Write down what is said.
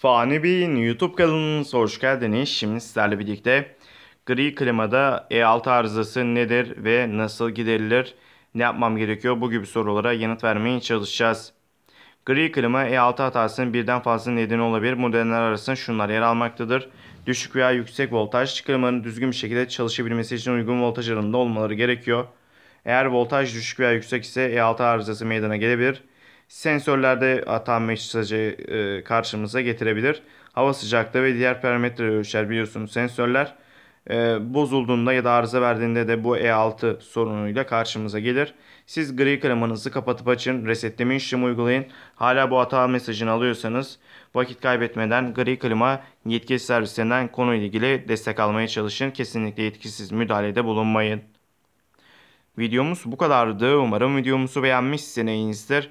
Fani Bey'in YouTube kanalınıza hoş geldiniz. Şimdi sizlerle birlikte gri klimada E6 arızası nedir ve nasıl giderilir, ne yapmam gerekiyor bu gibi sorulara yanıt vermeye çalışacağız. Gri klima E6 hatasının birden fazla nedeni olabilir. Modeller arasında şunlar yer almaktadır. Düşük veya yüksek voltaj klimanın düzgün bir şekilde çalışabilmesi için uygun voltaj aralığında olmaları gerekiyor. Eğer voltaj düşük veya yüksek ise E6 arızası meydana gelebilir. Sensörlerde hata mesajı e, karşımıza getirebilir. Hava sıcaklığı ve diğer parametre ölçer biliyorsunuz sensörler. E, bozulduğunda ya da arıza verdiğinde de bu E6 sorunuyla karşımıza gelir. Siz gri klimanızı kapatıp açın, resetleme işlemi uygulayın. Hala bu hata mesajını alıyorsanız vakit kaybetmeden gri klima yetkili servislerinden konuyla ilgili destek almaya çalışın. Kesinlikle yetkisiz müdahalede bulunmayın. Videomuz bu kadardı. Umarım videomuzu beğenmişsinizdir.